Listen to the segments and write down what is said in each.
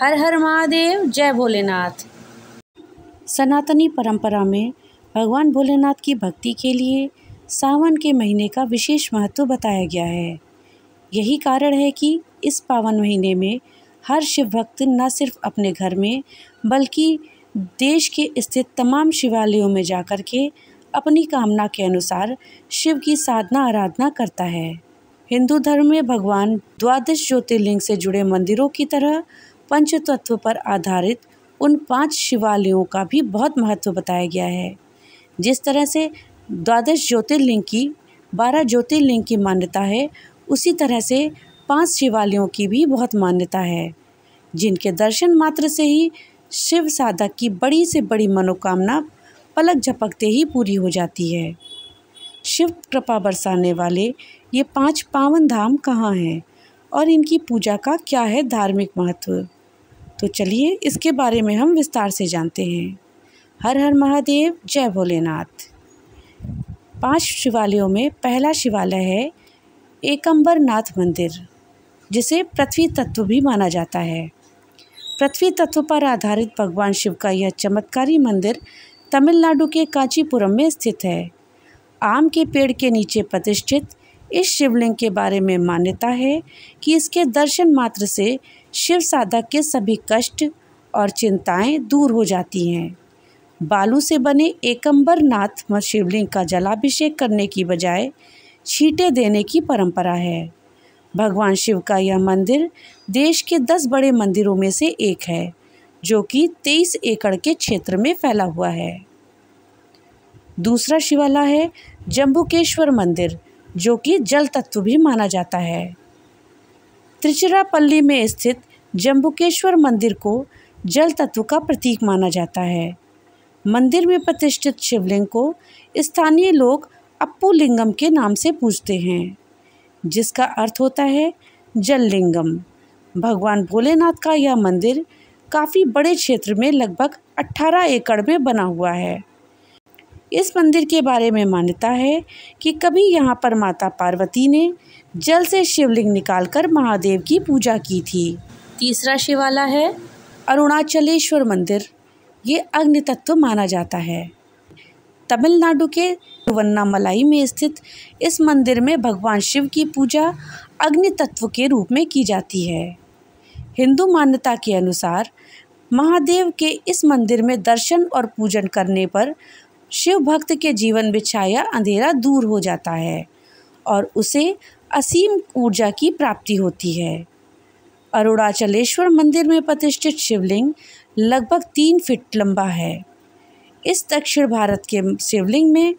हर हर महादेव जय भोलेनाथ सनातनी परंपरा में भगवान भोलेनाथ की भक्ति के लिए सावन के महीने का विशेष महत्व बताया गया है यही कारण है कि इस पावन महीने में हर शिव भक्त न सिर्फ अपने घर में बल्कि देश के स्थित तमाम शिवालयों में जाकर के अपनी कामना के अनुसार शिव की साधना आराधना करता है हिंदू धर्म में भगवान द्वादश ज्योतिर्लिंग से जुड़े मंदिरों की तरह पंच तत्व पर आधारित उन पांच शिवालयों का भी बहुत महत्व बताया गया है जिस तरह से द्वादश ज्योतिर्लिंग की बारह ज्योतिर्लिंग की मान्यता है उसी तरह से पांच शिवालयों की भी बहुत मान्यता है जिनके दर्शन मात्र से ही शिव साधक की बड़ी से बड़ी मनोकामना पलक झपकते ही पूरी हो जाती है शिव कृपा बरसाने वाले ये पांच पावन धाम कहाँ हैं और इनकी पूजा का क्या है धार्मिक महत्व तो चलिए इसके बारे में हम विस्तार से जानते हैं हर हर महादेव जय भोलेनाथ पांच शिवालयों में पहला शिवालय है एकम्बर नाथ मंदिर जिसे पृथ्वी तत्व भी माना जाता है पृथ्वी तत्व पर आधारित भगवान शिव का यह चमत्कारी मंदिर तमिलनाडु के कांचीपुरम में स्थित है आम के पेड़ के नीचे प्रतिष्ठित इस शिवलिंग के बारे में मान्यता है कि इसके दर्शन मात्र से शिव साधक के सभी कष्ट और चिंताएं दूर हो जाती हैं बालू से बने एकम्बरनाथ शिवलिंग का जलाभिषेक करने की बजाय छीटे देने की परंपरा है भगवान शिव का यह मंदिर देश के दस बड़े मंदिरों में से एक है जो कि तेईस एकड़ के क्षेत्र में फैला हुआ है दूसरा शिवाला है जम्बुकेश्वर मंदिर जो कि जल तत्व भी माना जाता है त्रिचिरापल्ली में स्थित जम्बुकेश्वर मंदिर को जल तत्व का प्रतीक माना जाता है मंदिर में प्रतिष्ठित शिवलिंग को स्थानीय लोग अप्पू लिंगम के नाम से पूजते हैं जिसका अर्थ होता है जल लिंगम भगवान भोलेनाथ का यह मंदिर काफ़ी बड़े क्षेत्र में लगभग 18 एकड़ में बना हुआ है इस मंदिर के बारे में मान्यता है कि कभी यहाँ पर माता पार्वती ने जल से शिवलिंग निकालकर महादेव की पूजा की थी तीसरा शिवाला है अरुणाचलेश्वर मंदिर ये अग्नि तत्व माना जाता है तमिलनाडु के तिरुवन्नामलाई में स्थित इस मंदिर में भगवान शिव की पूजा अग्नि तत्व के रूप में की जाती है हिंदू मान्यता के अनुसार महादेव के इस मंदिर में दर्शन और पूजन करने पर शिव भक्त के जीवन में छाया अंधेरा दूर हो जाता है और उसे असीम ऊर्जा की प्राप्ति होती है अरुणाचलेश्वर मंदिर में प्रतिष्ठित शिवलिंग लगभग तीन फीट लंबा है इस दक्षिण भारत के शिवलिंग में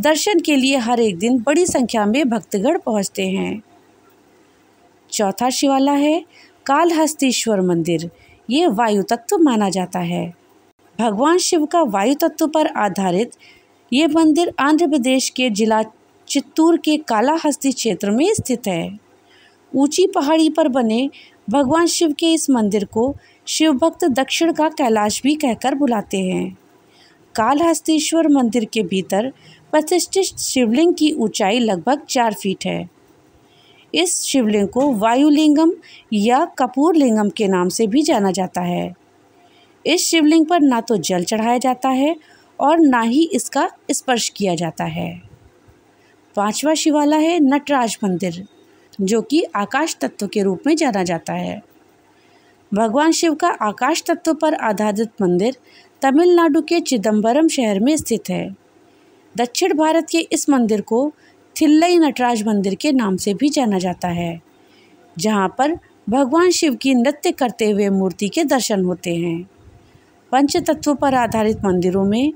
दर्शन के लिए हर एक दिन बड़ी संख्या में भक्तगण पहुंचते हैं चौथा शिवाला है कालहस्तीश्वर मंदिर ये वायु तत्व माना जाता है भगवान शिव का वायु तत्व पर आधारित ये मंदिर आंध्र प्रदेश के जिला चित्तूर के कालाहस्ती क्षेत्र में स्थित है ऊंची पहाड़ी पर बने भगवान शिव के इस मंदिर को शिव भक्त दक्षिण का कैलाश भी कहकर बुलाते हैं कालहस्तीश्वर मंदिर के भीतर प्रतिष्ठित शिवलिंग की ऊंचाई लगभग चार फीट है इस शिवलिंग को वायुलिंगम या कपूरलिंगम के नाम से भी जाना जाता है इस शिवलिंग पर ना तो जल चढ़ाया जाता है और ना ही इसका स्पर्श किया जाता है पांचवा शिवाला है नटराज मंदिर जो कि आकाश तत्व के रूप में जाना जाता है भगवान शिव का आकाश तत्व पर आधारित मंदिर तमिलनाडु के चिदम्बरम शहर में स्थित है दक्षिण भारत के इस मंदिर को थिल्लई नटराज मंदिर के नाम से भी जाना जाता है जहाँ पर भगवान शिव की नृत्य करते हुए मूर्ति के दर्शन होते हैं पंच तत्वों पर आधारित मंदिरों में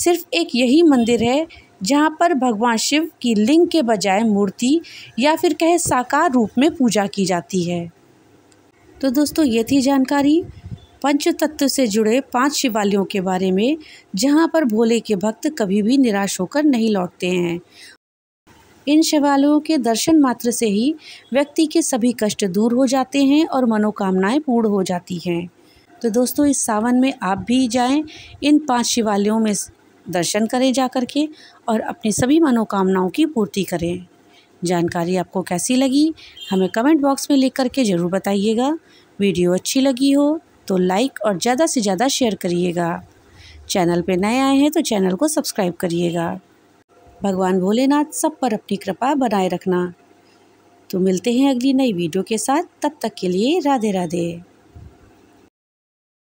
सिर्फ एक यही मंदिर है जहाँ पर भगवान शिव की लिंग के बजाय मूर्ति या फिर कहे साकार रूप में पूजा की जाती है तो दोस्तों ये थी जानकारी पंच तत्व से जुड़े पांच शिवालयों के बारे में जहाँ पर भोले के भक्त कभी भी निराश होकर नहीं लौटते हैं इन शिवालयों के दर्शन मात्र से ही व्यक्ति के सभी कष्ट दूर हो जाते हैं और मनोकामनाएं पूर्ण हो जाती हैं तो दोस्तों इस सावन में आप भी जाएं इन पांच शिवालयों में दर्शन करें जा कर के और अपनी सभी मनोकामनाओं की पूर्ति करें जानकारी आपको कैसी लगी हमें कमेंट बॉक्स में लिख करके ज़रूर बताइएगा वीडियो अच्छी लगी हो तो लाइक और ज़्यादा से ज़्यादा शेयर करिएगा चैनल पे नए आए हैं तो चैनल को सब्सक्राइब करिएगा भगवान भोलेनाथ सब पर अपनी कृपा बनाए रखना तो मिलते हैं अगली नई वीडियो के साथ तब तक के लिए राधे राधे